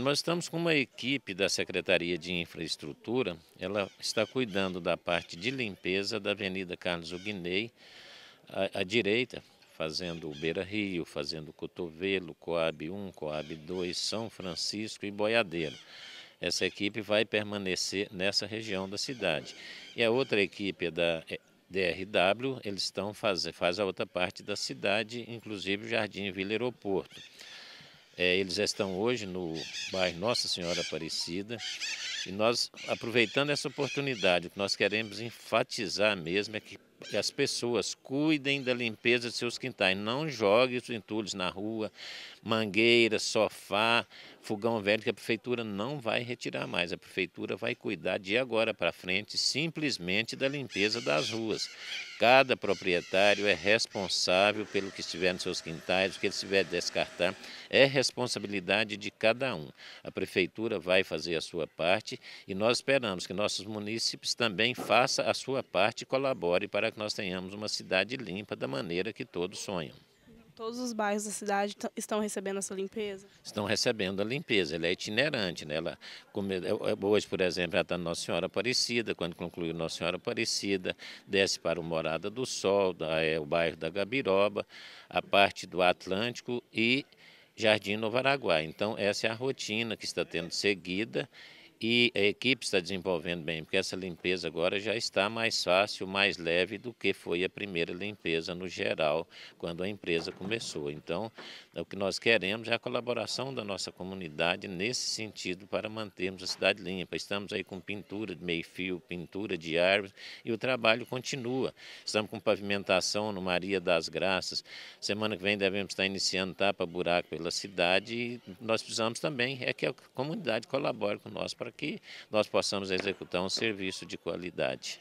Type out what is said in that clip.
Nós estamos com uma equipe da Secretaria de Infraestrutura, ela está cuidando da parte de limpeza da Avenida Carlos Uguinei, à, à direita, fazendo Beira Rio, fazendo Cotovelo, Coab 1, Coab 2, São Francisco e Boiadeiro. Essa equipe vai permanecer nessa região da cidade. E a outra equipe é da é, DRW, eles estão faz, faz a outra parte da cidade, inclusive o Jardim Vila Aeroporto. É, eles estão hoje no bairro Nossa Senhora Aparecida e nós, aproveitando essa oportunidade, o que nós queremos enfatizar mesmo é que que as pessoas cuidem da limpeza de seus quintais, não joguem os entulhos na rua, mangueira, sofá, fogão velho, que a prefeitura não vai retirar mais. A prefeitura vai cuidar de agora para frente simplesmente da limpeza das ruas. Cada proprietário é responsável pelo que estiver nos seus quintais, o que ele estiver descartar, é responsabilidade de cada um. A prefeitura vai fazer a sua parte e nós esperamos que nossos munícipes também façam a sua parte e colaborem para que nós tenhamos uma cidade limpa da maneira que todos sonham. Todos os bairros da cidade estão recebendo essa limpeza? Estão recebendo a limpeza, ela é itinerante. Né? Ela, como, é, é, hoje, por exemplo, ela está na Nossa Senhora Aparecida, quando concluiu Nossa Senhora Aparecida, desce para o Morada do Sol, da, é, o bairro da Gabiroba, a parte do Atlântico e Jardim Novaraguá. Então, essa é a rotina que está tendo seguida e a equipe está desenvolvendo bem, porque essa limpeza agora já está mais fácil, mais leve do que foi a primeira limpeza no geral, quando a empresa começou. Então, o que nós queremos é a colaboração da nossa comunidade nesse sentido para mantermos a cidade limpa. Estamos aí com pintura de meio-fio, pintura de árvores e o trabalho continua. Estamos com pavimentação no Maria das Graças. Semana que vem devemos estar iniciando tapa-buraco pela cidade e nós precisamos também é que a comunidade colabore com nós para para que nós possamos executar um serviço de qualidade.